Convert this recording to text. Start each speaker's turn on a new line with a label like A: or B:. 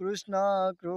A: कृष्णा कृ